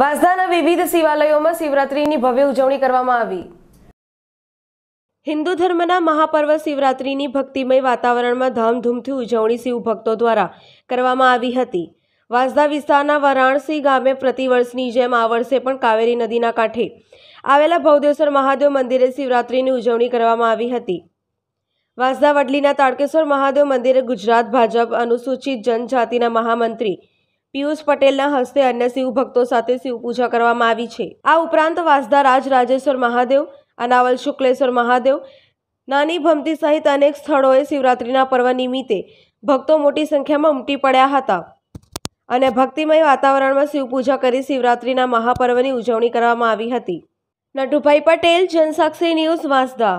વાસદાના વિવિધ શિવાલયોમાં શિવરાત્રીની ભવ્ય ઉજવણી કરવામાં આવી હિન્દુ ધર્મના મહાપર્વ શિવરાત્રીની ભક્તિમય વાતાવરણમાં ધામધૂમથી ઉજવણી શિવ ભક્તો દ્વારા કરવામાં આવી હતી વાંસદા વિસ્તારના વારાણસી ગામે પ્રતિવર્ષની જેમ આ વર્ષે પણ કાવેરી નદીના કાંઠે આવેલા ભવદેશ્વર મહાદેવ મંદિરે શિવરાત્રિની ઉજવણી કરવામાં આવી હતી વાંસદા વડલીના તાડકેશ્વર મહાદેવ મંદિરે ગુજરાત ભાજપ અનુસૂચિત જનજાતિના મહામંત્રી પિયુષ પટેલના હસ્તે અન્ય શિવ ભક્તો સાથે શિવ પૂજા કરવામાં આવી છે આ ઉપરાંત વાસદા રાજ રાજેશ્વર મહાદેવ અનાવલ શુક્લેશ્વર મહાદેવ નાની ભમતી સહિત અનેક સ્થળોએ શિવરાત્રિના પર્વ નિમિત્તે ભક્તો મોટી સંખ્યામાં ઉમટી પડ્યા હતા અને ભક્તિમય વાતાવરણમાં શિવપૂજા કરી શિવરાત્રિના મહાપર્વની ઉજવણી કરવામાં આવી હતી નટુભાઈ પટેલ જનસાક્ષી ન્યૂઝ વાંસદા